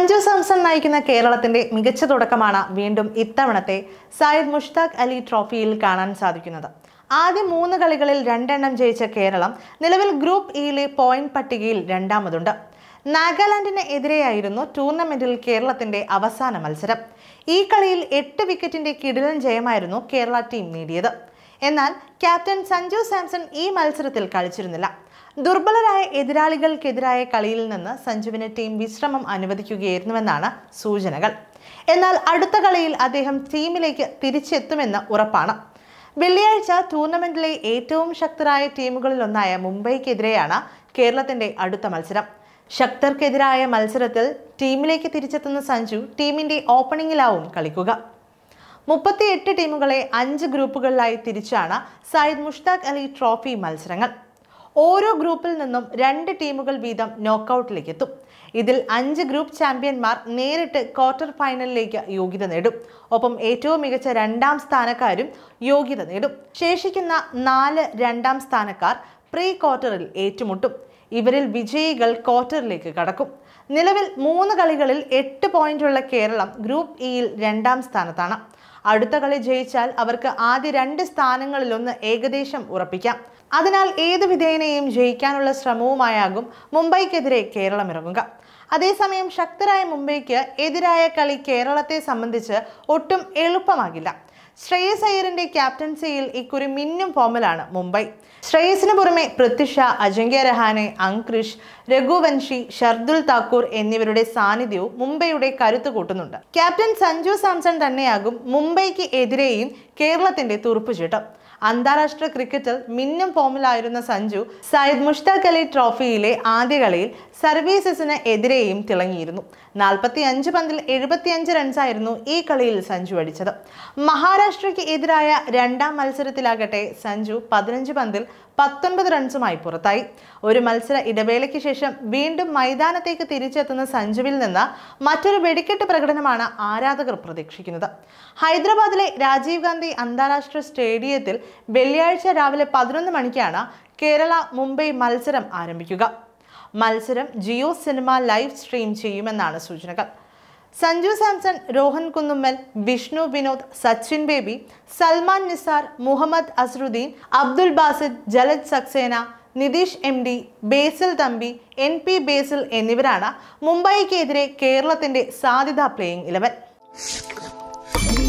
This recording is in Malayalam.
സഞ്ജു സാംസൺ നയിക്കുന്ന കേരളത്തിന്റെ മികച്ച തുടക്കമാണ് വീണ്ടും ഇത്തവണത്തെ സയ്യിദ് മുഷ്താഖ് അലി ട്രോഫിയിൽ കാണാൻ സാധിക്കുന്നത് ആദ്യ മൂന്ന് കളികളിൽ രണ്ടെണ്ണം ജയിച്ച കേരളം നിലവിൽ ഗ്രൂപ്പ് ഇയിലെ പോയിന്റ് പട്ടികയിൽ രണ്ടാമതുണ്ട് നാഗാലാൻഡിന് എതിരെയായിരുന്നു ടൂർണമെന്റിൽ കേരളത്തിന്റെ അവസാന മത്സരം ഈ കളിയിൽ എട്ട് വിക്കറ്റിന്റെ കിടിലൻ ജയമായിരുന്നു കേരള ടീം നേടിയത് എന്നാൽ ക്യാപ്റ്റൻ സഞ്ജു സാംസൺ ഈ മത്സരത്തിൽ കളിച്ചിരുന്നില്ല ദുർബലരായ എതിരാളികൾക്കെതിരായ കളിയിൽ നിന്ന് സഞ്ജുവിന് ടീം വിശ്രമം അനുവദിക്കുകയായിരുന്നുവെന്നാണ് സൂചനകൾ എന്നാൽ അടുത്ത കളിയിൽ അദ്ദേഹം ടീമിലേക്ക് തിരിച്ചെത്തുമെന്ന് ഉറപ്പാണ് വെള്ളിയാഴ്ച ടൂർണമെന്റിലെ ഏറ്റവും ശക്തരായ ടീമുകളിലൊന്നായ മുംബൈക്കെതിരെയാണ് കേരളത്തിന്റെ അടുത്ത മത്സരം ശക്തർക്കെതിരായ മത്സരത്തിൽ ടീമിലേക്ക് തിരിച്ചെത്തുന്ന സഞ്ജു ടീമിന്റെ ഓപ്പണിംഗിലാവും കളിക്കുക മുപ്പത്തിയെട്ട് ടീമുകളെ അഞ്ച് ഗ്രൂപ്പുകളിലായി തിരിച്ചാണ് സയ്യിദ് മുഷ്താഖ് അലി ട്രോഫി മത്സരങ്ങൾ ഓരോ ഗ്രൂപ്പിൽ നിന്നും രണ്ട് ടീമുകൾ വീതം നോക്കൗട്ടിലേക്ക് എത്തും ഇതിൽ അഞ്ച് ഗ്രൂപ്പ് ചാമ്പ്യന്മാർ നേരിട്ട് ക്വാർട്ടർ ഫൈനലിലേക്ക് യോഗ്യത നേടും ഒപ്പം ഏറ്റവും മികച്ച രണ്ടാം സ്ഥാനക്കാരും യോഗ്യത നേടും ശേഷിക്കുന്ന നാല് രണ്ടാം സ്ഥാനക്കാർ പ്രീ ക്വാർട്ടറിൽ ഏറ്റുമുട്ടും ഇവരിൽ വിജയികൾ ക്വാർട്ടറിലേക്ക് കടക്കും നിലവിൽ മൂന്ന് കളികളിൽ എട്ട് പോയിന്റുള്ള കേരളം ഗ്രൂപ്പ് ഇയിൽ e രണ്ടാം സ്ഥാനത്താണ് അടുത്ത കളി ജയിച്ചാൽ അവർക്ക് ആദ്യ രണ്ട് സ്ഥാനങ്ങളിലൊന്ന് ഏകദേശം ഉറപ്പിക്കാം അതിനാൽ ഏത് വിധേയനെയും ജയിക്കാനുള്ള ശ്രമവുമായാകും മുംബൈക്കെതിരെ കേരളം ഇറങ്ങുക അതേസമയം ശക്തരായ മുംബൈക്ക് എതിരായ കളി കേരളത്തെ സംബന്ധിച്ച് ഒട്ടും എളുപ്പമാകില്ല ശ്രേയസ് അയ്യറിന്റെ ക്യാപ്റ്റൻസിയിൽ ഇക്കുറി മിന്നും ഫോമിലാണ് മുംബൈ ശ്രേയസിന് പുറമെ പൃഥ്വിഷ അജങ്ക്യ രഹാനെ അങ്ക്രിഷ് രഘുവൻഷി ഷർദുൽ താക്കൂർ എന്നിവരുടെ സാന്നിധ്യവും മുംബൈയുടെ കരുത്ത് കൂട്ടുന്നുണ്ട് ക്യാപ്റ്റൻ സഞ്ജു സാംസൺ തന്നെയാകും മുംബൈക്ക് എതിരെയും കേരളത്തിന്റെ തുറുപ്പുചീട്ടം അന്താരാഷ്ട്ര ക്രിക്കറ്റിൽ മിന്നും ഫോമിലായിരുന്ന സഞ്ജു സയ്യിദ് മുഷ്താഖ് അലി ട്രോഫിയിലെ ആദ്യ കളിയിൽ സർവീസസിന് എതിരെയും തിളങ്ങിയിരുന്നു നാൽപ്പത്തി അഞ്ച് പന്തിൽ എഴുപത്തിയഞ്ച് റൺസായിരുന്നു ഈ കളിയിൽ സഞ്ജു അടിച്ചത് മഹാരാഷ്ട്രയ്ക്ക് എതിരായ രണ്ടാം മത്സരത്തിലാകട്ടെ സഞ്ജു പതിനഞ്ച് പന്തിൽ പത്തൊൻപത് റൺസുമായി പുറത്തായി ഒരു മത്സര ഇടവേളയ്ക്ക് ശേഷം വീണ്ടും മൈതാനത്തേക്ക് തിരിച്ചെത്തുന്ന സഞ്ജുവിൽ നിന്ന് മറ്റൊരു വെടിക്കെട്ട് പ്രകടനമാണ് ആരാധകർ പ്രതീക്ഷിക്കുന്നത് ഹൈദരാബാദിലെ രാജീവ് ഗാന്ധി അന്താരാഷ്ട്ര സ്റ്റേഡിയത്തിൽ വെള്ളിയാഴ്ച രാവിലെ പതിനൊന്ന് മണിക്കാണ് കേരള മുംബൈ മത്സരം ആരംഭിക്കുക മത്സരം ജിയോ സിനിമ ലൈവ് സ്ട്രീം ചെയ്യുമെന്നാണ് സൂചനകൾ Sanju Samson Rohan Kunnummal Vishnu Vinod Sachin Baby Salman Nizar Mohammed Azharuddeen Abdul Basith Jalaj Saxena Nitheesh M D Basil Thampi N P Basil എന്നിവരാണ് മുംബൈക്കെതിരെ കേരളത്തിന്റെ സാധ്യതാ പ്ലേയിങ് ഇലവൻ